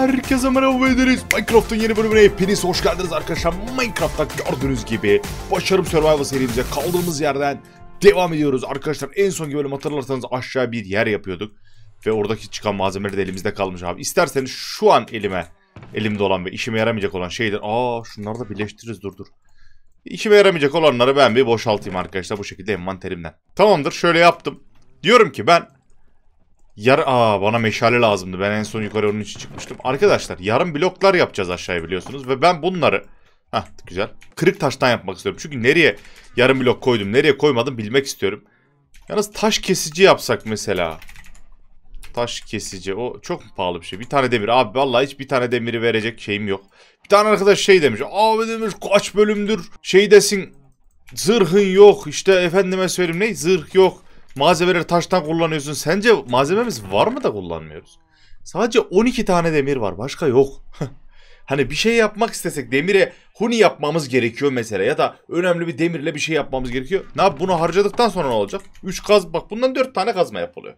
Herkese merhaba ederiz. Minecraft'ın yeni bölümüne hepiniz hoş geldiniz arkadaşlar. Minecraft'ta gördüğünüz gibi Başarım Survival serimize kaldığımız yerden devam ediyoruz. Arkadaşlar en sonki bölüm hatırlarsanız aşağı bir yer yapıyorduk. Ve oradaki çıkan malzemeler de elimizde kalmış abi. İsterseniz şu an elime, elimde olan ve işime yaramayacak olan şeyler. Aa şunları da birleştiririz dur dur. İşime yaramayacak olanları ben bir boşaltayım arkadaşlar bu şekilde envanterimden. Tamamdır şöyle yaptım. Diyorum ki ben Yar Aa bana meşale lazımdı. Ben en son yukarı onun için çıkmıştım. Arkadaşlar yarın bloklar yapacağız aşağıya biliyorsunuz. Ve ben bunları... Hah güzel. Kırık taştan yapmak istiyorum. Çünkü nereye yarım blok koydum, nereye koymadım bilmek istiyorum. Yalnız taş kesici yapsak mesela. Taş kesici. O çok pahalı bir şey? Bir tane demir. Abi vallahi hiç bir tane demiri verecek şeyim yok. Bir tane arkadaş şey demiş. Abi demiş kaç bölümdür şey desin. Zırhın yok. İşte efendime söyleyeyim ne? Zırh yok malzemeleri taştan kullanıyorsun. Sence malzememiz var mı da kullanmıyoruz? Sadece 12 tane demir var. Başka yok. hani bir şey yapmak istesek demire huni yapmamız gerekiyor mesela. Ya da önemli bir demirle bir şey yapmamız gerekiyor. Ne yap? Bunu harcadıktan sonra ne olacak? 3 kaz bak bundan 4 tane kazma yapılıyor.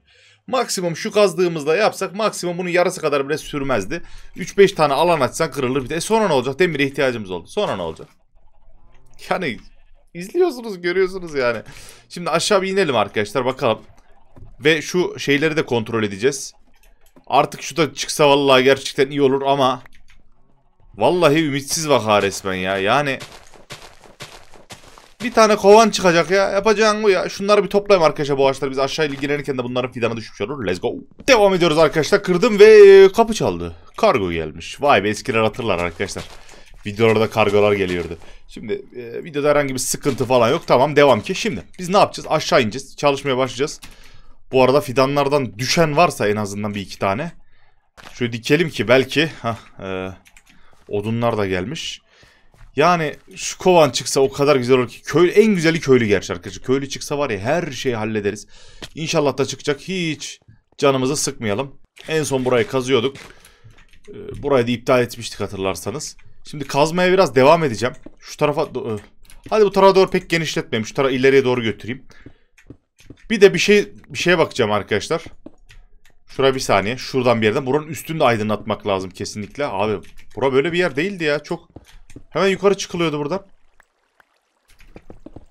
Maksimum şu kazdığımızda yapsak maksimum bunun yarısı kadar bile sürmezdi. 3-5 tane alan açsan kırılır. bir de. E sonra ne olacak? Demire ihtiyacımız oldu. Sonra ne olacak? Yani İzliyorsunuz görüyorsunuz yani. Şimdi aşağı bir inelim arkadaşlar bakalım. Ve şu şeyleri de kontrol edeceğiz. Artık şu da çıksa vallahi gerçekten iyi olur ama Vallahi ümitsiz vaka resmen ya. Yani bir tane kovan çıkacak ya. Yapacağın bu ya. Şunları bir toplayalım arkadaşlar bu ağaçları. Biz aşağı ilgilenirken de bunların fidanı düşmüş olur. Let's go. Devam ediyoruz arkadaşlar. Kırdım ve e, kapı çaldı. Kargo gelmiş. Vay be eskiler hatırlar arkadaşlar. Videolarda kargolar geliyordu. Şimdi e, videoda herhangi bir sıkıntı falan yok. Tamam devam ki. Şimdi biz ne yapacağız? Aşağı ineceğiz. Çalışmaya başlayacağız. Bu arada fidanlardan düşen varsa en azından bir iki tane. Şöyle dikelim ki belki. Hah, e, odunlar da gelmiş. Yani şu kovan çıksa o kadar güzel olur ki. Köy, en güzeli köylü gerçi arkadaşlar. Köylü çıksa var ya her şeyi hallederiz. İnşallah da çıkacak. Hiç canımızı sıkmayalım. En son burayı kazıyorduk. E, burayı da iptal etmiştik hatırlarsanız. Şimdi kazmaya biraz devam edeceğim. Şu tarafa... Hadi bu tarafa doğru pek genişletmeyeyim. Şu tarafa ileriye doğru götüreyim. Bir de bir şey bir şeye bakacağım arkadaşlar. Şura bir saniye. Şuradan bir yerden. Buranın üstünü de aydınlatmak lazım kesinlikle. Abi bura böyle bir yer değildi ya. Çok hemen yukarı çıkılıyordu buradan.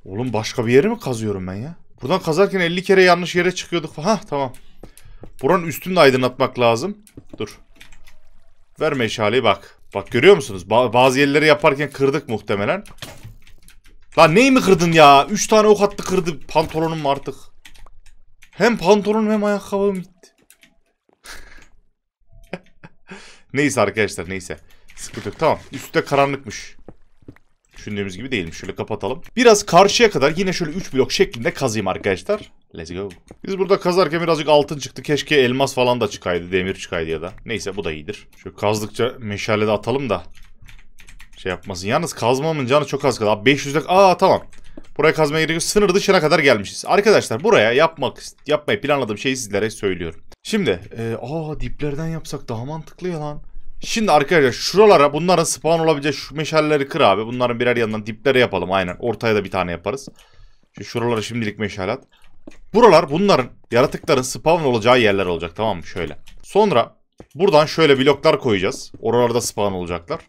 Oğlum başka bir yeri mi kazıyorum ben ya? Buradan kazarken 50 kere yanlış yere çıkıyorduk. Ha tamam. Buranın üstünü de aydınlatmak lazım. Dur. Ver meşaleyi bak. Bak görüyor musunuz? Ba bazı yerleri yaparken kırdık muhtemelen. Lan neyi mi kırdın ya? 3 tane ok attı kırdı pantolonum artık. Hem pantolonum hem ayakkabım gitti. neyse arkadaşlar neyse. Sıkıntı yok. Tamam. Üstte karanlıkmış. Düşündüğümüz gibi değilmiş. Şöyle kapatalım. Biraz karşıya kadar yine şöyle 3 blok şeklinde kazayım arkadaşlar. Let's go. Biz burada kazarken birazcık altın çıktı. Keşke elmas falan da çıkaydı. Demir çıkaydı ya da. Neyse bu da iyidir. Şöyle kazdıkça meşale de atalım da. Şey yapmasın. Yalnız kazmamın canı çok az kaldı. Abi 500 dakika. Aa tamam. Buraya kazmaya gerek yok. Sınır dışına kadar gelmişiz. Arkadaşlar buraya yapmak yapmayı planladığım şeyi sizlere söylüyorum. Şimdi. E, aa diplerden yapsak daha mantıklı ya lan. Şimdi arkadaşlar şuralara bunların spawn olabilecek şu meşaleleri kır abi. Bunların birer yanından dipleri yapalım aynen. Ortaya da bir tane yaparız. Şu şuralara şimdilik meşale at. Buralar bunların yaratıkların spawn olacağı yerler olacak tamam mı? Şöyle. Sonra buradan şöyle bloklar koyacağız. Oralarda spawn olacaklar.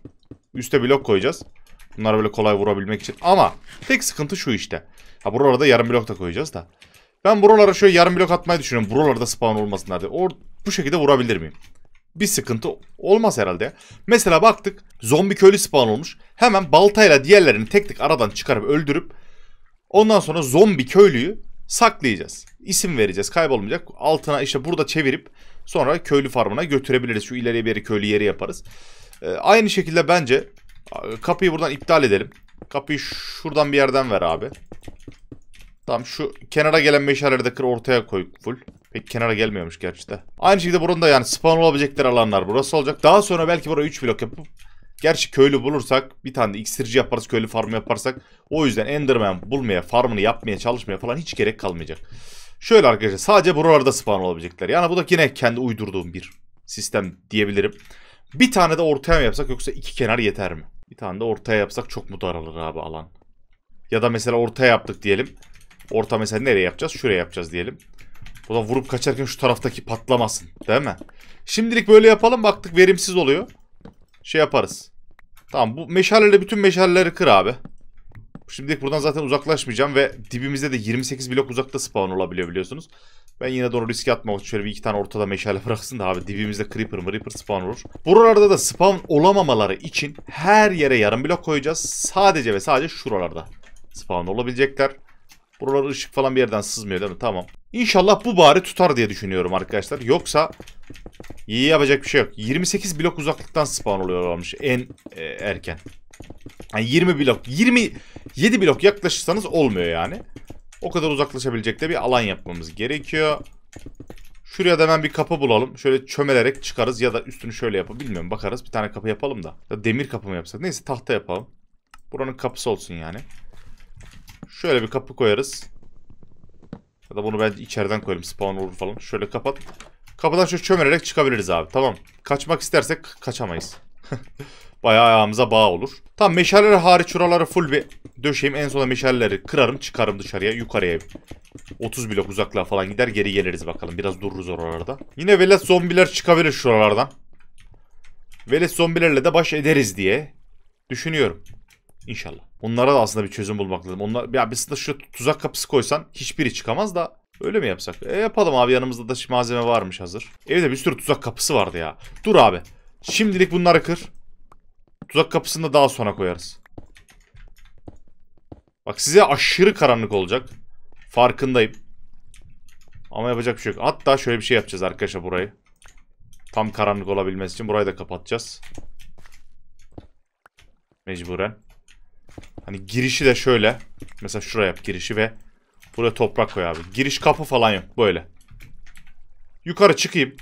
Üste blok koyacağız. Bunları böyle kolay vurabilmek için. Ama tek sıkıntı şu işte. Ha buralarda yarım blok da koyacağız da. Ben buralara şöyle yarım blok atmayı düşünüyorum. Buralarda spawn olmasınlar diye. Or bu şekilde vurabilir miyim? Bir sıkıntı olmaz herhalde. Mesela baktık zombi köylü spawn olmuş. Hemen baltayla diğerlerini tek tek aradan çıkarıp öldürüp ondan sonra zombi köylüyü saklayacağız. İsim vereceğiz kaybolmayacak. Altına işte burada çevirip sonra köylü farmına götürebiliriz. Şu ileriye bir köylü yeri yaparız. Ee, aynı şekilde bence kapıyı buradan iptal edelim. Kapıyı şuradan bir yerden ver abi. Tamam şu kenara gelen meşaleleri de kır ortaya koy full. Pek kenara gelmiyormuş gerçi de. Aynı şekilde buranın yani spawn olabilecekleri alanlar burası olacak. Daha sonra belki buraya 3 blok yapıp Gerçi köylü bulursak bir tane de iksirci yaparız köylü farmı yaparsak. O yüzden Enderman bulmaya farmını yapmaya çalışmaya falan hiç gerek kalmayacak. Şöyle arkadaşlar sadece buralarda spawn olabilecekler. Yani bu da yine kendi uydurduğum bir sistem diyebilirim. Bir tane de ortaya mı yapsak yoksa iki kenar yeter mi? Bir tane de ortaya yapsak çok mu daralır abi alan? Ya da mesela ortaya yaptık diyelim. Orta mesela nereye yapacağız? Şuraya yapacağız diyelim. Bu da vurup kaçarken şu taraftaki patlamasın. Değil mi? Şimdilik böyle yapalım. Baktık verimsiz oluyor. Şey yaparız. Tamam bu meşaleyle bütün meşaleleri kır abi. Şimdilik buradan zaten uzaklaşmayacağım ve dibimizde de 28 blok uzakta spawn olabiliyor biliyorsunuz. Ben yine de onu riske atmak şöyle bir iki tane ortada meşale bıraksın da abi dibimizde creeper mı creeper spawn olur. Buralarda da spawn olamamaları için her yere yarım blok koyacağız. Sadece ve sadece şuralarda spawn olabilecekler. Buralar ışık falan bir yerden sızmıyor değil mi? Tamam. İnşallah bu bari tutar diye düşünüyorum arkadaşlar. Yoksa iyi yapacak bir şey yok. 28 blok uzaklıktan spawn oluyorlarmış en e, erken. Yani 20 blok, 27 blok yaklaşırsanız olmuyor yani. O kadar uzaklaşabilecek de bir alan yapmamız gerekiyor. Şuraya da hemen bir kapı bulalım. Şöyle çömelerek çıkarız ya da üstünü şöyle yapıp bilmiyorum bakarız. Bir tane kapı yapalım da. Ya demir kapı mı yapsak? Neyse tahta yapalım. Buranın kapısı olsun yani. Şöyle bir kapı koyarız. Ya da bunu ben içeriden koyarım. Spawn olur falan. Şöyle kapat. Kapıdan şöyle çömelerek çıkabiliriz abi. Tamam. Kaçmak istersek kaçamayız. Bayağı ayağımıza bağ olur. Tam meşaleleri hariç şuraları full bir döşeyim. En sona meşaleleri kırarım çıkarım dışarıya yukarıya. 30 blok uzaklığa falan gider geri geliriz bakalım. Biraz dururuz oralarda. Yine velet zombiler çıkabilir şuralardan. Velet zombilerle de baş ederiz diye düşünüyorum. İnşallah. Onlara da aslında bir çözüm bulmak lazım. Onlar, ya biz de şu tuzak kapısı koysan hiçbiri çıkamaz da öyle mi yapsak? E yapalım abi yanımızda da malzeme varmış hazır. Evde bir sürü tuzak kapısı vardı ya. Dur abi. Şimdilik bunları kır. Tuzak kapısını da daha sonra koyarız. Bak size aşırı karanlık olacak. Farkındayım. Ama yapacak bir şey yok. Hatta şöyle bir şey yapacağız arkadaşlar burayı. Tam karanlık olabilmesi için burayı da kapatacağız. Mecburen. Hani girişi de şöyle. Mesela şuraya yap girişi ve buraya toprak koy abi. Giriş kapı falan yok böyle. Yukarı çıkayım.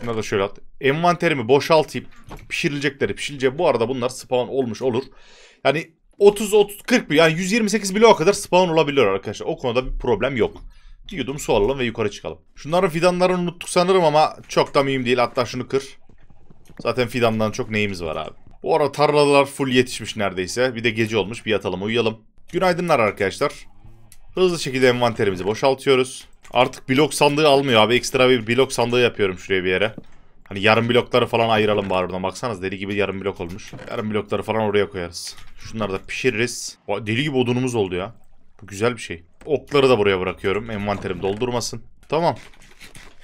Şunları da şöyle at. Envanterimi boşaltayım. Pişirilecekleri pişirilecek. Bu arada bunlar spawn olmuş olur. Yani 30 40 bir yani 128 bloğa kadar spawn olabiliyor arkadaşlar. O konuda bir problem yok. Bir su alalım ve yukarı çıkalım. Şunların fidanlarını unuttuk sanırım ama çok da mühim değil. Hatta şunu kır. Zaten fidandan çok neyimiz var abi. Bu ara tarlalar full yetişmiş neredeyse. Bir de gece olmuş. Bir yatalım uyuyalım. Günaydınlar arkadaşlar. Hızlı şekilde envanterimizi boşaltıyoruz. Artık blok sandığı almıyor abi. Ekstra bir blok sandığı yapıyorum şuraya bir yere. Hani yarım blokları falan ayıralım bari buradan. Baksanız deli gibi yarım blok olmuş. Yarım blokları falan oraya koyarız. Şunları da pişiririz. Deli gibi odunumuz oldu ya. Bu güzel bir şey. Okları da buraya bırakıyorum. Envanterim doldurmasın. Tamam.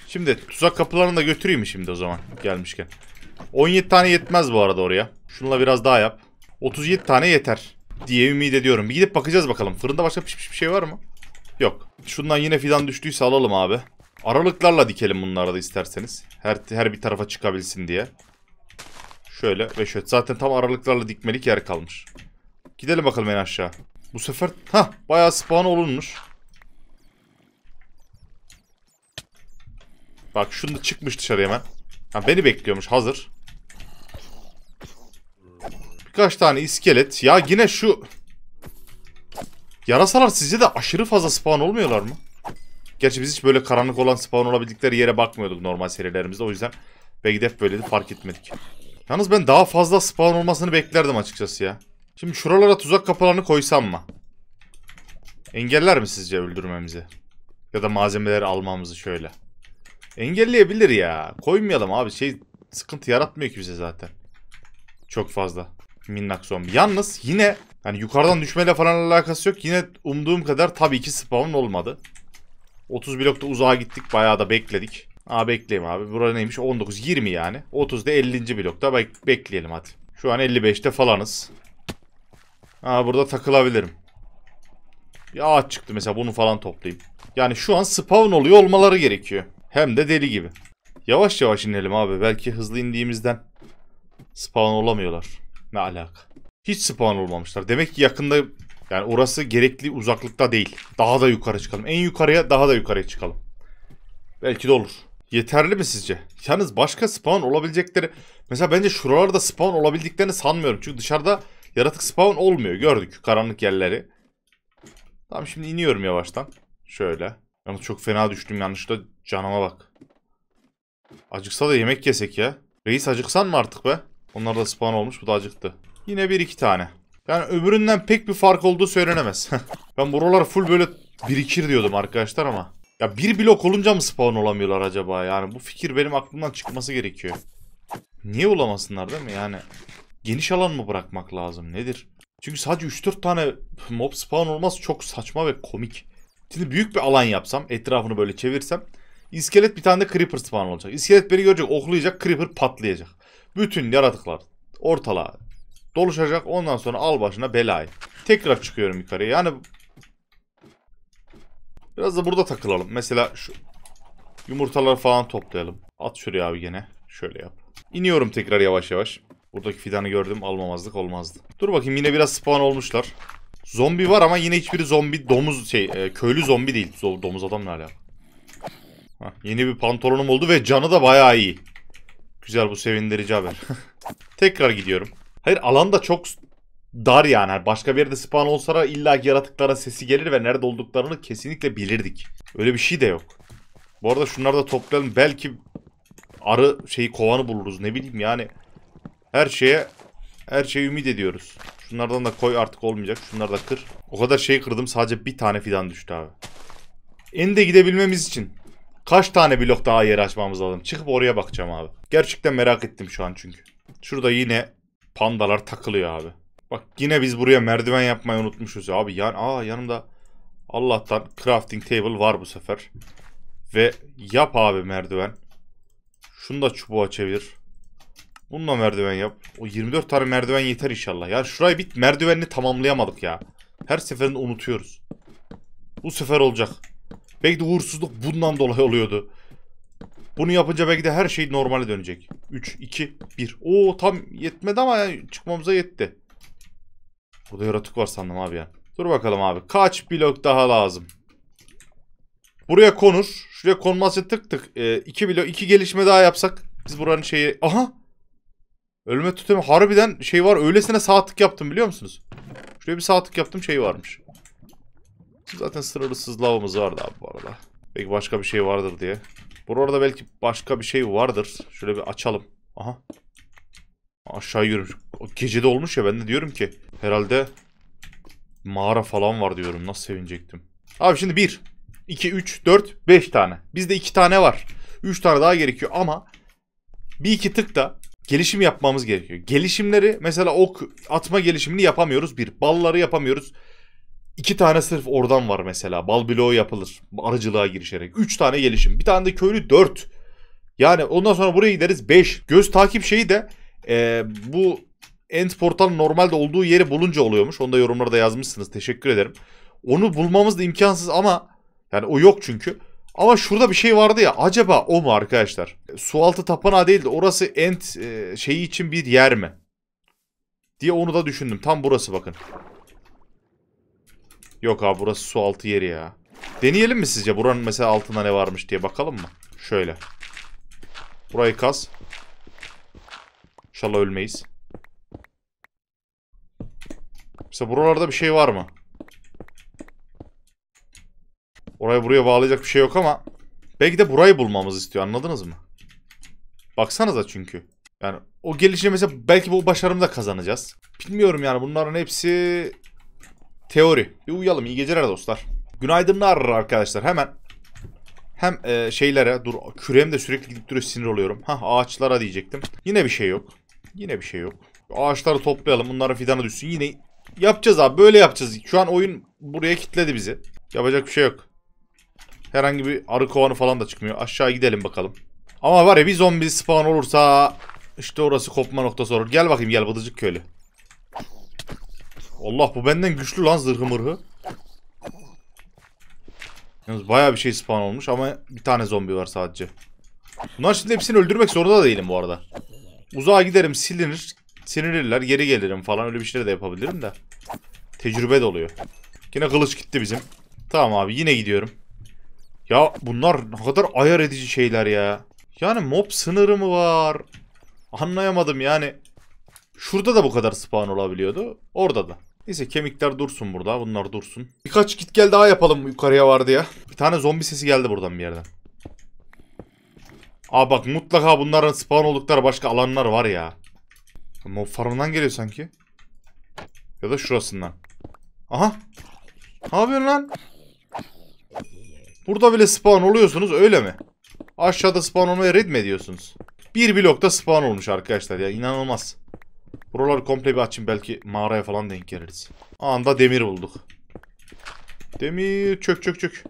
Şimdi tuzak kapılarını da götüreyim mi şimdi o zaman gelmişken? 17 tane yetmez bu arada oraya. Şununla biraz daha yap. 37 tane yeter diye ümit ediyorum. Bir gidip bakacağız bakalım. Fırında başka pişmiş bir şey var mı? Yok. Şundan yine fidan düştüyse alalım abi. Aralıklarla dikelim bunları da isterseniz. Her, her bir tarafa çıkabilsin diye. Şöyle ve şöyle. Zaten tam aralıklarla dikmelik yer kalmış. Gidelim bakalım en aşağı. Bu sefer ha bayağı spawn olunmuş. Bak şunu da çıkmış dışarı hemen. Ha, beni bekliyormuş hazır. Birkaç tane iskelet. Ya yine şu... Yarasalar sizce de aşırı fazla spawn olmuyorlar mı? Gerçi biz hiç böyle karanlık olan spawn olabildikleri yere bakmıyorduk normal serilerimizde. O yüzden belki de hep böyleydi fark etmedik. Yalnız ben daha fazla spawn olmasını beklerdim açıkçası ya. Şimdi şuralara tuzak kapılarını koysam mı? Engeller mi sizce öldürmemizi? Ya da malzemeleri almamızı şöyle. Engelleyebilir ya. Koymayalım abi. Şey sıkıntı yaratmıyor ki bize zaten. Çok fazla. Minnak zombi. Yalnız yine hani yukarıdan düşmeyle falan alakası yok. Yine umduğum kadar tabii ki spawn olmadı. 30 blokta uzağa gittik. Bayağı da bekledik. Aa bekleyeyim abi. Bura neymiş? 19 20 yani. 30'da 50. blokta bek bekleyelim hadi. Şu an 55'te falanız. Aa burada takılabilirim. Ya ağaç çıktı mesela bunu falan toplayayım. Yani şu an spawn oluyor olmaları gerekiyor. Hem de deli gibi. Yavaş yavaş inelim abi. Belki hızlı indiğimizden spawn olamıyorlar. Ne alaka? Hiç spawn olmamışlar. Demek ki yakında yani orası gerekli uzaklıkta değil. Daha da yukarı çıkalım. En yukarıya daha da yukarıya çıkalım. Belki de olur. Yeterli mi sizce? Yalnız başka spawn olabilecekleri... Mesela bence şuralarda spawn olabildiklerini sanmıyorum. Çünkü dışarıda yaratık spawn olmuyor. Gördük karanlık yerleri. Tamam şimdi iniyorum yavaştan. Şöyle. Yalnız çok fena düştüm yanlışlıkla. Canıma bak. Acıksa da yemek yesek ya. Reis acıksan mı artık be? Onlar da spawn olmuş. Bu da acıktı. Yine bir iki tane. Yani öbüründen pek bir fark olduğu söylenemez. ben buralar full böyle birikir diyordum arkadaşlar ama. Ya bir blok olunca mı spawn olamıyorlar acaba? Yani bu fikir benim aklımdan çıkması gerekiyor. Niye olamasınlar değil mi? Yani geniş alan mı bırakmak lazım? Nedir? Çünkü sadece 3-4 tane mob spawn olmaz çok saçma ve komik. Şimdi büyük bir alan yapsam, etrafını böyle çevirsem İskelet bir tane de Creeper spawn olacak. İskelet beni görecek oklayacak Creeper patlayacak. Bütün yaratıklar ortalığa doluşacak. Ondan sonra al başına belayı. Tekrar çıkıyorum yukarıya. Yani biraz da burada takılalım. Mesela şu yumurtaları falan toplayalım. At şuraya abi gene. Şöyle yap. İniyorum tekrar yavaş yavaş. Buradaki fidanı gördüm almamazlık olmazdı. Dur bakayım yine biraz spawn olmuşlar. Zombi var ama yine hiçbiri zombi domuz şey e, köylü zombi değil. Domuz adam ne alaka? Hah, yeni bir pantolonum oldu ve canı da bayağı iyi. Güzel bu sevindirici haber. Tekrar gidiyorum. Hayır alan da çok dar yani. Hani başka bir yerde spawn olsa illa ki yaratıklara sesi gelir ve nerede olduklarını kesinlikle bilirdik. Öyle bir şey de yok. Bu arada şunları da toplayalım. Belki arı şeyi kovanı buluruz ne bileyim yani. Her şeye her şeye ümit ediyoruz. Şunlardan da koy artık olmayacak. Şunları da kır. O kadar şey kırdım sadece bir tane fidan düştü abi. En de gidebilmemiz için Kaç tane blok daha yer açmamız lazım? Çıkıp oraya bakacağım abi. Gerçekten merak ettim şu an çünkü. Şurada yine pandalar takılıyor abi. Bak yine biz buraya merdiven yapmayı unutmuşuz ya abi. Yani aa yanımda Allah'tan crafting table var bu sefer. Ve yap abi merdiven. Şunu da çubuğa çevir. Bununla merdiven yap. O 24 tane merdiven yeter inşallah. Ya şurayı bit merdivenini tamamlayamadık ya. Her seferinde unutuyoruz. Bu sefer olacak. Belki de uğursuzluk bundan dolayı oluyordu. Bunu yapınca belki de her şey normale dönecek. 3, 2, 1. Oo tam yetmedi ama çıkmamıza yetti. Burada yaratık var sandım abi ya. Dur bakalım abi. Kaç blok daha lazım? Buraya konur. Şuraya konması tık tık. 2 ee, iki blok, iki gelişme daha yapsak. Biz buranın şeyi... Aha! Ölme tutemi harbiden şey var. Öylesine saatlik yaptım biliyor musunuz? Şuraya bir saatlik yaptım şey varmış. Zaten sınırsız lavımız vardı abi bu arada. Belki başka bir şey vardır diye. Burada belki başka bir şey vardır. Şöyle bir açalım. Aha. Aşağı yürümüş. Gecede olmuş ya ben de diyorum ki. Herhalde mağara falan var diyorum. Nasıl sevinecektim. Abi şimdi 1, 2, 3, 4, 5 tane. Bizde 2 tane var. 3 tane daha gerekiyor ama bir iki tık da gelişim yapmamız gerekiyor. Gelişimleri mesela ok atma gelişimini yapamıyoruz bir. Balları yapamıyoruz. İki tane sırf oradan var mesela. Bal yapılır. Arıcılığa girişerek. Üç tane gelişim. Bir tane de köylü dört. Yani ondan sonra buraya gideriz beş. Göz takip şeyi de e, bu end portal normalde olduğu yeri bulunca oluyormuş. Onu da yorumlarda yazmışsınız. Teşekkür ederim. Onu bulmamız da imkansız ama yani o yok çünkü. Ama şurada bir şey vardı ya acaba o mu arkadaşlar? Sualtı tapınağı değil de orası end e, şeyi için bir yer mi? Diye onu da düşündüm. Tam burası bakın. Yok abi burası su altı yeri ya. Deneyelim mi sizce buranın mesela altında ne varmış diye bakalım mı? Şöyle. Burayı kaz. İnşallah ölmeyiz. Mesela buralarda bir şey var mı? Orayı buraya bağlayacak bir şey yok ama belki de burayı bulmamız istiyor anladınız mı? Baksanıza çünkü. Yani o gelişine mesela belki bu başarımı da kazanacağız. Bilmiyorum yani bunların hepsi teori. Bir uyuyalım. İyi geceler dostlar. Günaydınlar arkadaşlar. Hemen hem e, şeylere dur kürem de sürekli gidip duruyor sinir oluyorum. Ha ağaçlara diyecektim. Yine bir şey yok. Yine bir şey yok. Ağaçları toplayalım. Bunların fidanı düşsün. Yine yapacağız abi. Böyle yapacağız. Şu an oyun buraya kilitledi bizi. Yapacak bir şey yok. Herhangi bir arı kovanı falan da çıkmıyor. Aşağı gidelim bakalım. Ama var ya bir zombi spawn olursa işte orası kopma noktası olur. Gel bakayım gel bıdıcık köylü. Allah bu benden güçlü lan zırhı mırhı. Yalnız baya bir şey spawn olmuş ama bir tane zombi var sadece. Bunlar şimdi hepsini öldürmek zorunda da değilim bu arada. Uzağa giderim silinir. Sinirliler geri gelirim falan öyle bir şeyler de yapabilirim de. Tecrübe de oluyor. Yine kılıç gitti bizim. Tamam abi yine gidiyorum. Ya bunlar ne kadar ayar edici şeyler ya. Yani mob sınırı mı var? Anlayamadım yani. Şurada da bu kadar spawn olabiliyordu. Orada da. Neyse kemikler dursun burada. Bunlar dursun. Birkaç git gel daha yapalım yukarıya vardı ya. Bir tane zombi sesi geldi buradan bir yerden. Aa bak mutlaka bunların spawn oldukları başka alanlar var ya. Mob farmından geliyor sanki. Ya da şurasından. Aha. Ne yapıyorsun lan? Burada bile spawn oluyorsunuz öyle mi? Aşağıda spawn olmaya red mi ediyorsunuz? Bir blokta spawn olmuş arkadaşlar ya inanılmaz. Buraları komple bir açayım belki mağaraya falan denk geliriz. Anda demir bulduk. Demir çök çök çök.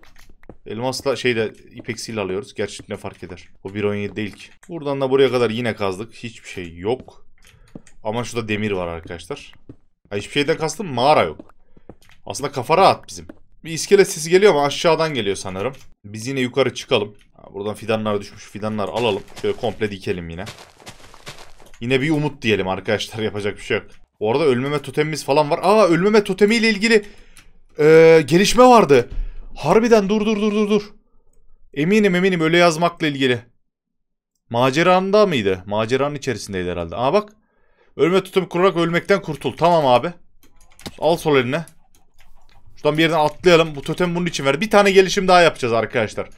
Elmasla şeyle ipeksiyle alıyoruz. Gerçi ne fark eder. O 1.17 değil ki. Buradan da buraya kadar yine kazdık. Hiçbir şey yok. Ama şurada demir var arkadaşlar. Ha, hiçbir şeyden kastım mağara yok. Aslında kafa rahat bizim. Bir iskelet sesi geliyor ama aşağıdan geliyor sanırım. Biz yine yukarı çıkalım. buradan fidanlar düşmüş. Fidanlar alalım. Şöyle komple dikelim yine. Yine bir umut diyelim arkadaşlar yapacak bir şey yok. Orada ölmeme totemimiz falan var. Aa ölmeme totemiyle ilgili ee, gelişme vardı. Harbiden dur dur dur dur dur. Eminim eminim öyle yazmakla ilgili. Maceranda mıydı? Maceranın içerisindeydi herhalde. Aa bak. Ölme tutum kurarak ölmekten kurtul. Tamam abi. Al sol eline. Şuradan bir yerden atlayalım. Bu totem bunun için ver. Bir tane gelişim daha yapacağız arkadaşlar.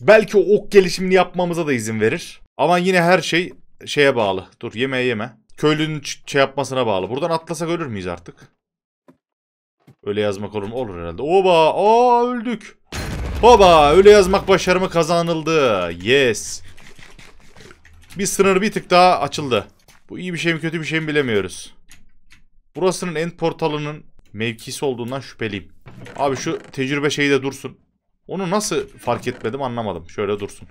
Belki o ok gelişimini yapmamıza da izin verir. Ama yine her şey şeye bağlı. Dur yemeğe yeme. Köylünün şey yapmasına bağlı. Buradan atlasak ölür müyüz artık? Öyle yazmak olur mu? Olur herhalde. Oba! Aa öldük. Hoba! Öyle yazmak başarımı kazanıldı. Yes. Bir sınır bir tık daha açıldı. Bu iyi bir şey mi kötü bir şey mi bilemiyoruz. Burasının end portalının mevkisi olduğundan şüpheliyim. Abi şu tecrübe şeyi de dursun. Onu nasıl fark etmedim anlamadım. Şöyle dursun.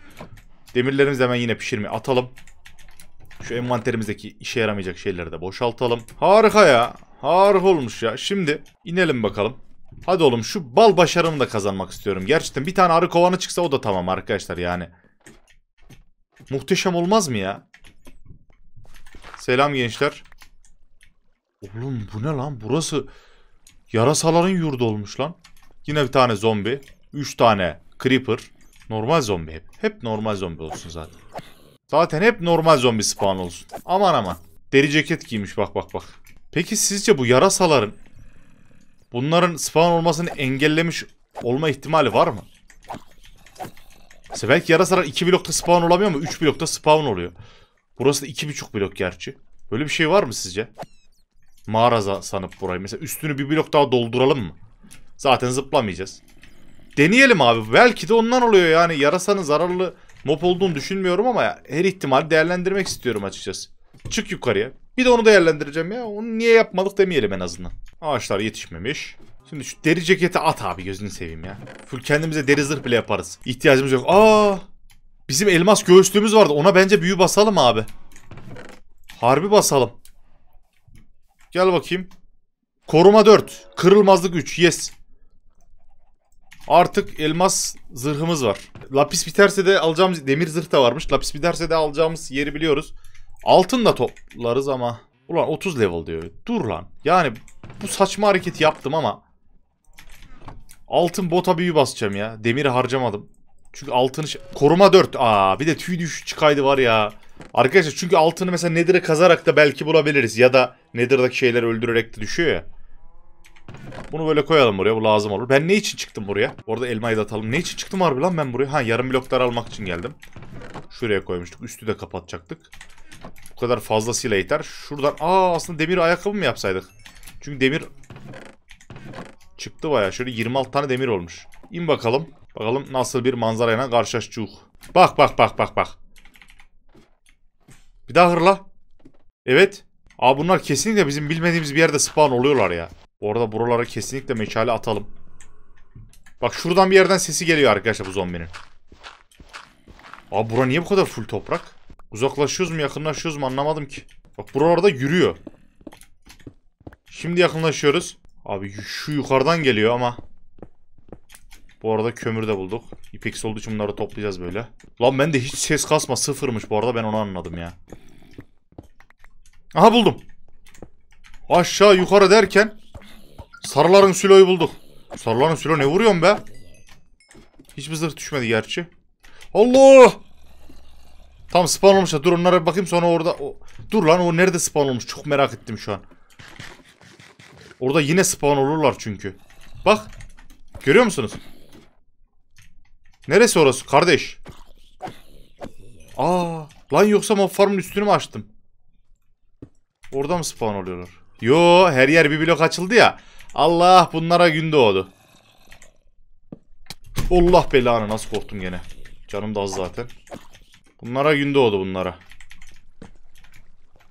Demirlerimiz hemen yine pişirme atalım. Şu envanterimizdeki işe yaramayacak şeyleri de boşaltalım. Harika ya. Harika olmuş ya. Şimdi inelim bakalım. Hadi oğlum şu bal başarımı da kazanmak istiyorum. Gerçekten bir tane arı kovanı çıksa o da tamam arkadaşlar yani. Muhteşem olmaz mı ya? Selam gençler. Oğlum bu ne lan? Burası yarasaların yurdu olmuş lan. Yine bir tane zombi. Üç tane creeper. Normal zombi hep. Hep normal zombi olsun zaten. Zaten hep normal zombi spawn olsun. Aman aman. Deri ceket giymiş bak bak bak. Peki sizce bu yarasaların bunların spawn olmasını engellemiş olma ihtimali var mı? Mesela belki yarasalar 2 blokta spawn olamıyor ama 3 blokta spawn oluyor. Burası da 2,5 blok gerçi. Böyle bir şey var mı sizce? Mağara sanıp burayı. Mesela üstünü bir blok daha dolduralım mı? Zaten zıplamayacağız. Deneyelim abi. Belki de ondan oluyor yani. Yarasanın zararlı Mop olduğunu düşünmüyorum ama her ihtimali değerlendirmek istiyorum açıkçası. Çık yukarıya. Bir de onu değerlendireceğim ya. Onu niye yapmadık demeyelim en azından. Ağaçlar yetişmemiş. Şimdi şu deri ceketi at abi gözünü seveyim ya. Full kendimize deri zırh bile yaparız. İhtiyacımız yok. Aa! Bizim elmas göğüslüğümüz vardı. Ona bence büyü basalım abi. Harbi basalım. Gel bakayım. Koruma 4. Kırılmazlık 3. Yes. Artık elmas zırhımız var. Lapis biterse de alacağımız demir zırh da varmış. Lapis biterse de alacağımız yeri biliyoruz. Altın da toplarız ama. Ulan 30 level diyor. Dur lan. Yani bu saçma hareket yaptım ama. Altın bota büyü basacağım ya. Demiri harcamadım. Çünkü altını... Koruma 4. Aa bir de tüy düşü çıkaydı var ya. Arkadaşlar çünkü altını mesela Nether'ı kazarak da belki bulabiliriz. Ya da Nether'daki şeyleri öldürerek de düşüyor ya. Bunu böyle koyalım buraya. Bu lazım olur. Ben ne için çıktım buraya? Orada elmayı da atalım. Ne için çıktım harbi lan ben buraya? Ha yarım bloklar almak için geldim. Şuraya koymuştuk. Üstü de kapatacaktık. Bu kadar fazlasıyla yeter. Şuradan aa aslında demir ayakkabı mı yapsaydık? Çünkü demir çıktı baya. Şöyle 26 tane demir olmuş. İn bakalım. Bakalım nasıl bir manzarayla karşılaşacağız. Bak bak bak bak bak. Bir daha hırla. Evet. Aa bunlar kesinlikle bizim bilmediğimiz bir yerde spawn oluyorlar ya. Orada buralara kesinlikle meşale atalım. Bak şuradan bir yerden sesi geliyor arkadaşlar bu zombinin. Abi bura niye bu kadar full toprak? Uzaklaşıyoruz mu yakınlaşıyoruz mu anlamadım ki. Bak buralarda yürüyor. Şimdi yakınlaşıyoruz. Abi şu yukarıdan geliyor ama. Bu arada kömür de bulduk. İpek olduğu için bunları toplayacağız böyle. Lan ben de hiç ses kasma sıfırmış bu arada ben onu anladım ya. Aha buldum. Aşağı yukarı derken Sarıların siloyu bulduk. Sarıların silo ne vuruyorsun be? Hiçbir zırh düşmedi gerçi. Allah! Tam spawn olmuşlar. Dur onlara bir bakayım sonra orada... O... Dur lan o nerede spawn olmuş? Çok merak ettim şu an. Orada yine spawn olurlar çünkü. Bak. Görüyor musunuz? Neresi orası kardeş? Aa, lan yoksa mob farmın üstünü mü açtım? Orada mı spawn oluyorlar? Yo her yer bir blok açıldı ya. Allah bunlara gün doğdu. Allah belanı nasıl korktum gene. Canım da az zaten. Bunlara gün doğdu bunlara.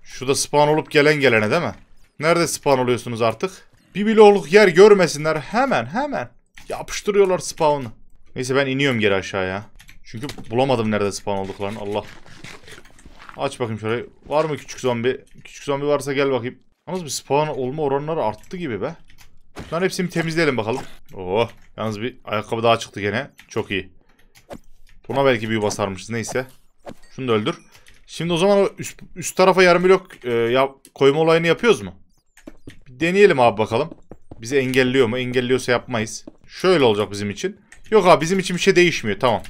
Şurada spawn olup gelen gelene değil mi? Nerede spawn oluyorsunuz artık? Bir bloğluk yer görmesinler. Hemen hemen. Yapıştırıyorlar spawn'ı. Neyse ben iniyorum geri aşağıya. Çünkü bulamadım nerede spawn olduklarını. Allah. Aç bakayım şöyle. Var mı küçük zombi? Küçük zombi varsa gel bakayım. Yalnız bir spawn olma oranları arttı gibi be. Bunların hepsini temizleyelim bakalım. Oo, yalnız bir ayakkabı daha çıktı gene. Çok iyi. Buna belki bir basarmışız neyse. Şunu da öldür. Şimdi o zaman o üst, üst tarafa yarım blok e, ya, koyma olayını yapıyoruz mu? Bir deneyelim abi bakalım. Bizi engelliyor mu? Engelliyorsa yapmayız. Şöyle olacak bizim için. Yok abi bizim için bir şey değişmiyor. Tamam.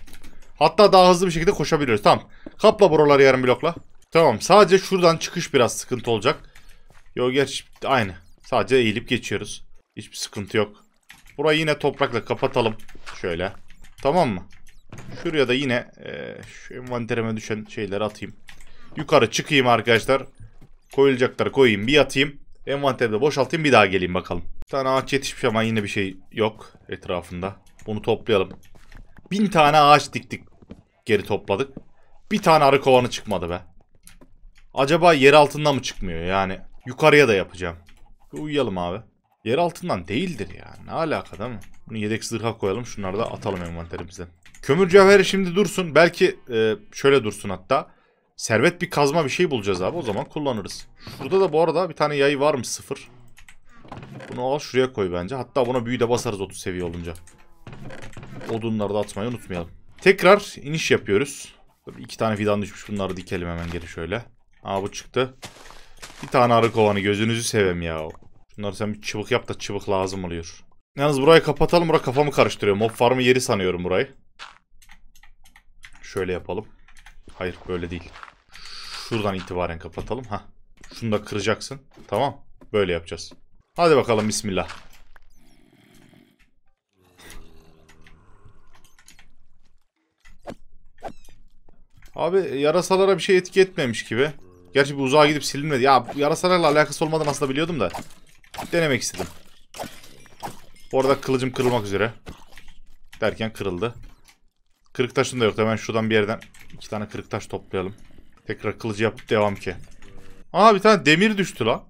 Hatta daha hızlı bir şekilde koşabiliyoruz. Tamam. Kapla buraları yarım blokla. Tamam. Sadece şuradan çıkış biraz sıkıntı olacak. Yok gerçi aynı. Sadece eğilip geçiyoruz. Hiçbir sıkıntı yok. Burayı yine toprakla kapatalım. Şöyle. Tamam mı? Şuraya da yine e, şu envanterime düşen şeyleri atayım. Yukarı çıkayım arkadaşlar. Koyulacakları koyayım bir atayım. Envanterimi boşaltayım bir daha geleyim bakalım. Bir tane ağaç yetişmiş ama yine bir şey yok etrafında. Bunu toplayalım. Bin tane ağaç diktik. Geri topladık. Bir tane arı kovanı çıkmadı be. Acaba yer altında mı çıkmıyor yani? Yukarıya da yapacağım. Bir uyuyalım abi. Yer altından değildir ya. Ne alaka değil mi? Bunu yedek zırha koyalım. Şunları da atalım envanterimizden. Kömür cevheri şimdi dursun. Belki e, şöyle dursun hatta. Servet bir kazma bir şey bulacağız abi. O zaman kullanırız. Şurada da bu arada bir tane yay var mı sıfır? Bunu al şuraya koy bence. Hatta buna büyü de basarız 30 seviye olunca. Odunları da atmayı unutmayalım. Tekrar iniş yapıyoruz. Tabii iki tane fidan düşmüş. Bunları dikelim hemen geri şöyle. Aa bu çıktı. Bir tane arı kovanı gözünüzü seveyim ya. Şunları sen bir çıvık yap da çıvık lazım oluyor. Yalnız burayı kapatalım. Bura kafamı karıştırıyor. Mob farmı yeri sanıyorum burayı. Şöyle yapalım. Hayır böyle değil. Şuradan itibaren kapatalım. ha. Şunu da kıracaksın. Tamam. Böyle yapacağız. Hadi bakalım bismillah. Abi yarasalara bir şey etki etmemiş gibi. Gerçi bu uzağa gidip silinmedi. Ya yarasalarla alakası olmadan aslında biliyordum da. Denemek istedim. Bu arada kılıcım kırılmak üzere. Derken kırıldı. Kırık taşım da yok. Hemen şuradan bir yerden iki tane kırık taş toplayalım. Tekrar kılıcı yapıp devam ki. Aa bir tane demir düştü la.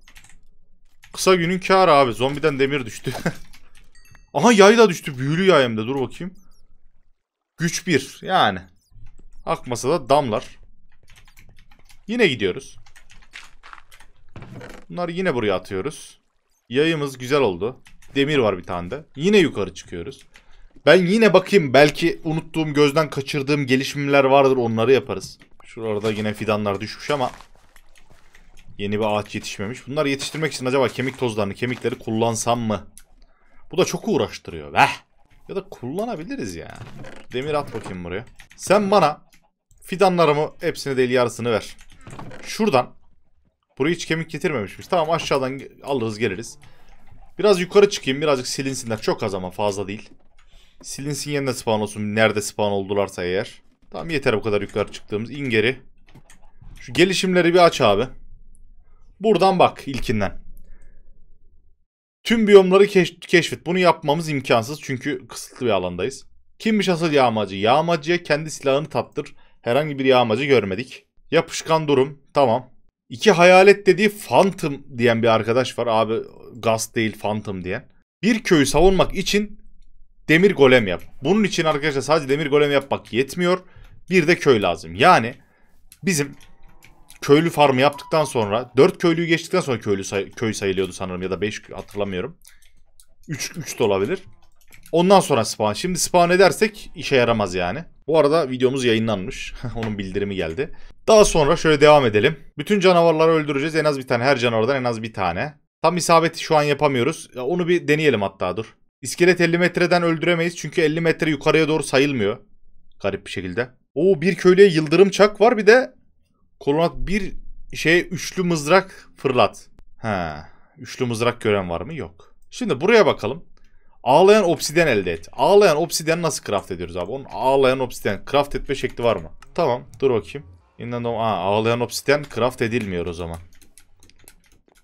Kısa günün kârı abi. Zombiden demir düştü. Aha yay da düştü. Büyülü yay hem Dur bakayım. Güç 1. Yani. Akmasa da damlar. Yine gidiyoruz. Bunları yine buraya atıyoruz. Yayımız güzel oldu. Demir var bir tane de. Yine yukarı çıkıyoruz. Ben yine bakayım belki unuttuğum gözden kaçırdığım gelişimler vardır onları yaparız. Şurada yine fidanlar düşmüş ama yeni bir ağaç yetişmemiş. Bunlar yetiştirmek için acaba kemik tozlarını kemikleri kullansam mı? Bu da çok uğraştırıyor. Veh. Ya da kullanabiliriz ya. Demir at bakayım buraya. Sen bana fidanlarımı hepsini değil yarısını ver. Şuradan Buraya hiç kemik getirmemişmiş. Tamam aşağıdan alırız geliriz. Biraz yukarı çıkayım. Birazcık silinsinler. Çok az ama fazla değil. Silinsin yerine spawn olsun. Nerede spawn oldularsa eğer. Tamam yeter bu kadar yukarı çıktığımız. İn geri. Şu gelişimleri bir aç abi. Buradan bak ilkinden. Tüm biyomları keş keşfet. Bunu yapmamız imkansız çünkü kısıtlı bir alandayız. Kimmiş asıl yağmacı? Yağmacıya kendi silahını tattır. Herhangi bir yağmacı görmedik. Yapışkan durum. Tamam. İki hayalet dediği Phantom diyen bir arkadaş var. Abi gaz değil Phantom diyen. Bir köyü savunmak için demir golem yap. Bunun için arkadaşlar sadece demir golem yapmak yetmiyor. Bir de köy lazım. Yani bizim köylü farmı yaptıktan sonra 4 köylüyü geçtikten sonra köylü say köy sayılıyordu sanırım ya da 5 hatırlamıyorum. 3 3 de olabilir. Ondan sonra spawn. Şimdi spawn edersek işe yaramaz yani. Bu arada videomuz yayınlanmış. Onun bildirimi geldi. Daha sonra şöyle devam edelim. Bütün canavarları öldüreceğiz. En az bir tane. Her canavardan en az bir tane. Tam isabeti şu an yapamıyoruz. Ya onu bir deneyelim hatta dur. İskelet 50 metreden öldüremeyiz. Çünkü 50 metre yukarıya doğru sayılmıyor. Garip bir şekilde. Oo bir köylüye yıldırım çak var. Bir de kolonat bir şey üçlü mızrak fırlat. He. Üçlü mızrak gören var mı? Yok. Şimdi buraya bakalım. Ağlayan obsiden elde et. Ağlayan obsiden nasıl craft ediyoruz abi? Onun ağlayan obsiden craft etme şekli var mı? Tamam dur bakayım. İnden doğma. ağlayan obsidyen craft edilmiyor o zaman.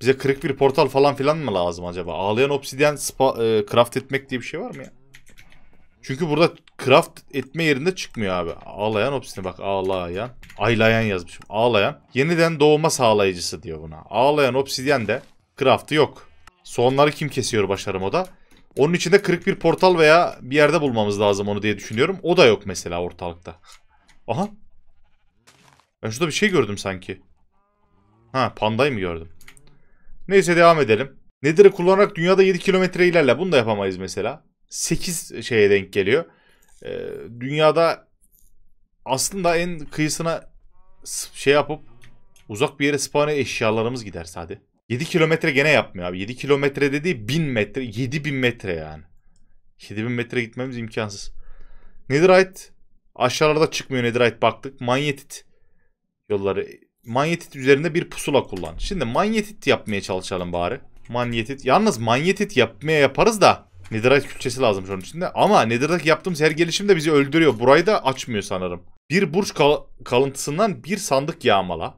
Bize kırık bir portal falan filan mı lazım acaba? Ağlayan obsidyen spa, e, craft etmek diye bir şey var mı ya? Çünkü burada craft etme yerinde çıkmıyor abi. Ağlayan obsidyen bak ağlayan. Aylayan yazmışım. Ağlayan. Yeniden doğma sağlayıcısı diyor buna. Ağlayan obsidyen de craftı yok. Soğanları kim kesiyor başarım o da? Onun için de kırık bir portal veya bir yerde bulmamız lazım onu diye düşünüyorum. O da yok mesela ortalıkta. Aha ben şurada bir şey gördüm sanki. Ha pandayı mı gördüm? Neyse devam edelim. Nether'ı kullanarak dünyada 7 kilometre ilerle. Bunu da yapamayız mesela. 8 şeye denk geliyor. Ee, dünyada aslında en kıyısına şey yapıp uzak bir yere spawn'a eşyalarımız gider sadece. 7 kilometre gene yapmıyor abi. 7 kilometre dediği 1000 metre. 7000 metre yani. 7000 metre gitmemiz imkansız. Netherite aşağılarda çıkmıyor Netherite baktık. Manyetit yolları. Manyetit üzerinde bir pusula kullan. Şimdi manyetit yapmaya çalışalım bari. Manyetit. Yalnız manyetit yapmaya yaparız da Netherite külçesi lazım onun içinde. Ama Netherite yaptığımız her gelişim de bizi öldürüyor. Burayı da açmıyor sanırım. Bir burç kal kalıntısından bir sandık yağmala.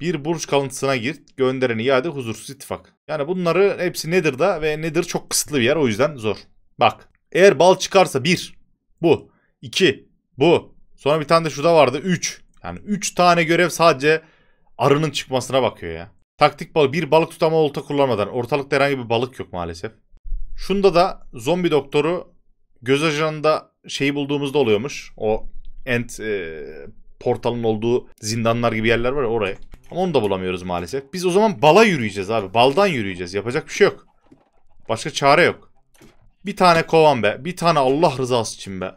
Bir burç kalıntısına gir. Göndereni iade huzursuz ittifak. Yani bunları hepsi Nether'da ve Nether çok kısıtlı bir yer o yüzden zor. Bak eğer bal çıkarsa bir bu iki bu Sonra bir tane de şurada vardı 3. Yani 3 tane görev sadece arının çıkmasına bakıyor ya. Taktik balık bir balık tutama olta kullanmadan ortalıkta herhangi bir balık yok maalesef. Şunda da zombi doktoru göz ajanında şeyi bulduğumuzda oluyormuş. O end e, portalın olduğu zindanlar gibi yerler var ya oraya. Ama onu da bulamıyoruz maalesef. Biz o zaman bala yürüyeceğiz abi. Baldan yürüyeceğiz. Yapacak bir şey yok. Başka çare yok. Bir tane kovan be. Bir tane Allah rızası için be.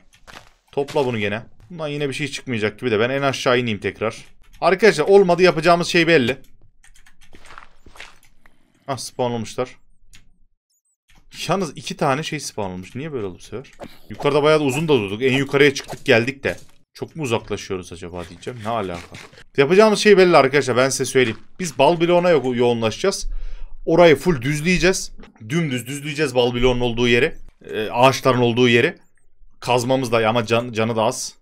Topla bunu gene. Bundan yine bir şey çıkmayacak gibi de ben en aşağı ineyim tekrar. Arkadaşlar olmadı yapacağımız şey belli. Ah spawn olmuşlar. Yalnız iki tane şey spawn olmuş. Niye böyle oldu bu sefer? Yukarıda bayağı uzun da durduk. En yukarıya çıktık geldik de. Çok mu uzaklaşıyoruz acaba diyeceğim. Ne alaka? Yapacağımız şey belli arkadaşlar. Ben size söyleyeyim. Biz bal bloğuna yo yoğunlaşacağız. Orayı full düzleyeceğiz. Dümdüz düzleyeceğiz bal bloğunun olduğu yeri. Ee, ağaçların olduğu yeri. Kazmamız da ama can, canı da az.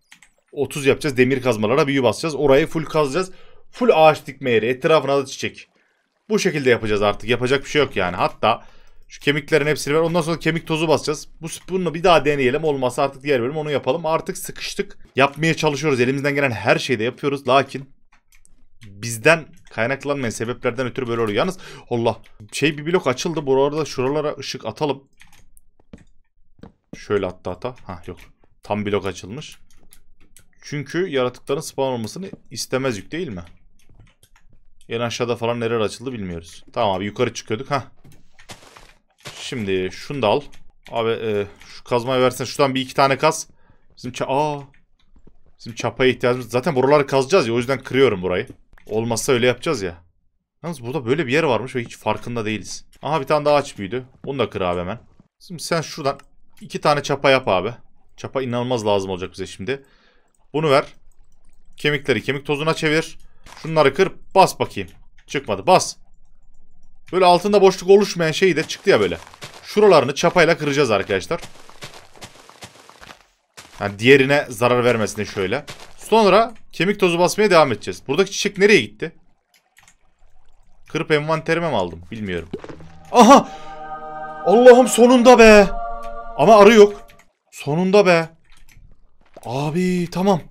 30 yapacağız. Demir kazmalara büyü basacağız. Orayı full kazacağız. Full ağaç dikme yeri. Etrafına da çiçek. Bu şekilde yapacağız artık. Yapacak bir şey yok yani. Hatta şu kemiklerin hepsini ver. Ondan sonra kemik tozu basacağız. Bu bunu bir daha deneyelim. Olmazsa artık diğer bölüm onu yapalım. Artık sıkıştık. Yapmaya çalışıyoruz. Elimizden gelen her şeyi de yapıyoruz. Lakin bizden kaynaklanmayan sebeplerden ötürü böyle oluyor. Yalnız Allah şey bir blok açıldı. Bu arada şuralara ışık atalım. Şöyle atta hata. Ha yok. Tam blok açılmış. Çünkü yaratıkların spawn olmasını istemez yük değil mi? En aşağıda falan neler açıldı bilmiyoruz. Tamam abi yukarı çıkıyorduk. ha. Şimdi şunu da al. Abi e, şu kazmayı versen şuradan bir iki tane kaz. Bizim ça Aa. Bizim çapaya ihtiyacımız. Zaten buraları kazacağız ya o yüzden kırıyorum burayı. Olmazsa öyle yapacağız ya. Yalnız burada böyle bir yer varmış ve hiç farkında değiliz. Aha bir tane daha aç büyüdü. Onu da kır abi hemen. Şimdi sen şuradan iki tane çapa yap abi. Çapa inanılmaz lazım olacak bize şimdi. Bunu ver. Kemikleri kemik tozuna çevir. Şunları kır. Bas bakayım. Çıkmadı. Bas. Böyle altında boşluk oluşmayan şeyi de çıktı ya böyle. Şuralarını çapayla kıracağız arkadaşlar. Yani diğerine zarar vermesin şöyle. Sonra kemik tozu basmaya devam edeceğiz. Buradaki çiçek nereye gitti? Kırıp envanterime mi aldım? Bilmiyorum. Aha! Allah'ım sonunda be! Ama arı yok. Sonunda be. Abi tamam.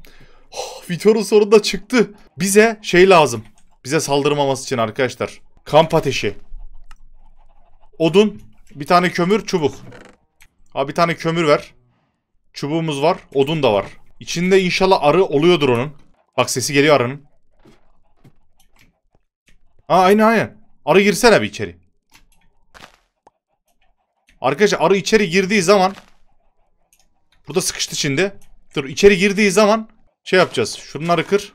Oh, ah, videonun sonunda çıktı. Bize şey lazım. Bize saldırmaması için arkadaşlar. Kamp ateşi. Odun. Bir tane kömür çubuk. Abi bir tane kömür ver. Çubuğumuz var. Odun da var. İçinde inşallah arı oluyordur onun. Bak sesi geliyor arının. Ha aynı aynı. Arı girsene bir içeri. Arkadaşlar arı içeri girdiği zaman bu da sıkıştı şimdi. Dur içeri girdiği zaman şey yapacağız. Şunları kır.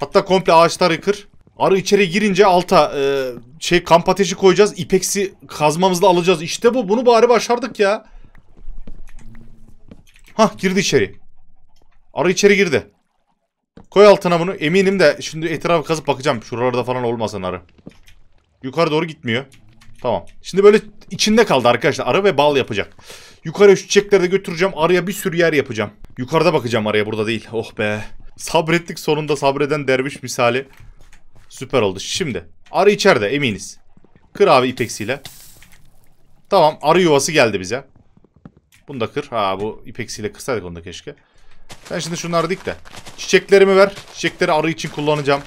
Hatta komple ağaçları kır. Arı içeri girince alta e, şey kamp ateşi koyacağız. İpeksi kazmamızla alacağız. İşte bu. Bunu bari başardık ya. Hah girdi içeri. Arı içeri girdi. Koy altına bunu. Eminim de şimdi etrafı kazıp bakacağım. Şuralarda falan olmasın arı. Yukarı doğru gitmiyor. Tamam. Şimdi böyle içinde kaldı arkadaşlar. Arı ve bal yapacak. Yukarıya şu çiçekleri de götüreceğim. Araya bir sürü yer yapacağım. Yukarıda bakacağım araya burada değil. Oh be. Sabrettik sonunda sabreden derviş misali. Süper oldu. Şimdi arı içeride eminiz. Kır abi ipeksiyle. Tamam arı yuvası geldi bize. Bunu da kır. Ha bu ipeksiyle kırsaydık onu da keşke. Ben şimdi şunları dik de. Çiçeklerimi ver. Çiçekleri arı için kullanacağım.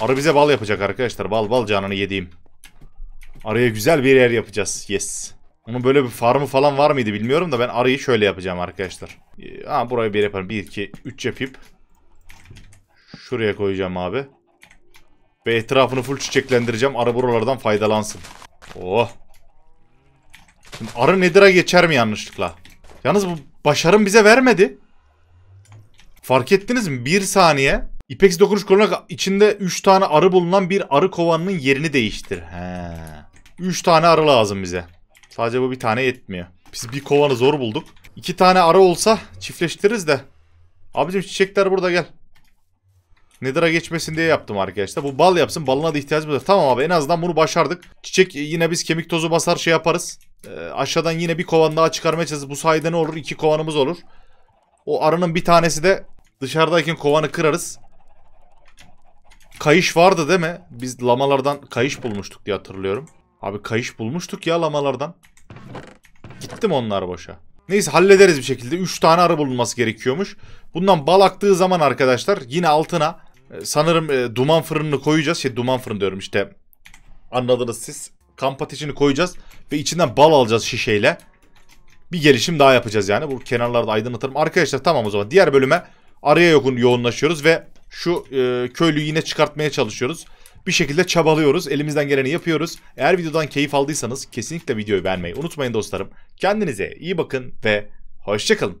Arı bize bal yapacak arkadaşlar. Bal bal canını yediğim. Araya güzel bir yer yapacağız. Yes. Onun böyle bir farmı falan var mıydı bilmiyorum da ben arıyı şöyle yapacağım arkadaşlar. Ee, ha burayı bir yaparım. 1, 2, 3 yapayım. Şuraya koyacağım abi. Ve etrafını full çiçeklendireceğim. Arı buralardan faydalansın. Oh. Şimdi arı nedir'a geçer mi yanlışlıkla? Yalnız bu başarım bize vermedi. Fark ettiniz mi? Bir saniye. İpex dokunuş kullanarak içinde 3 tane arı bulunan bir arı kovanının yerini değiştir. He. 3 tane arı lazım bize. Sadece bu bir tane yetmiyor. Biz bir kovanı zor bulduk. İki tane ara olsa çiftleştiririz de. Abicim çiçekler burada gel. Nether'a geçmesin diye yaptım arkadaşlar. Bu bal yapsın. Balına da ihtiyacımız var. Tamam abi en azından bunu başardık. Çiçek e, yine biz kemik tozu basar şey yaparız. E, aşağıdan yine bir kovan daha çıkarmayacağız. Bu sayede ne olur? İki kovanımız olur. O arının bir tanesi de dışarıdayken kovanı kırarız. Kayış vardı değil mi? Biz lamalardan kayış bulmuştuk diye hatırlıyorum. Abi kayış bulmuştuk ya lamalardan. Gittim onlar boşa. Neyse hallederiz bir şekilde. 3 tane arı bulunması gerekiyormuş. Bundan bal aktığı zaman arkadaşlar yine altına e, sanırım e, duman fırınını koyacağız. Şey duman fırın diyorum işte. Anladınız siz. Kamp ateşini koyacağız ve içinden bal alacağız şişeyle. Bir gelişim daha yapacağız yani. Bu kenarlarda aydınlatırım. Arkadaşlar tamam o zaman. Diğer bölüme araya yoğunlaşıyoruz ve şu e, köylüyü yine çıkartmaya çalışıyoruz bir şekilde çabalıyoruz. Elimizden geleni yapıyoruz. Eğer videodan keyif aldıysanız kesinlikle videoyu beğenmeyi unutmayın dostlarım. Kendinize iyi bakın ve hoşçakalın.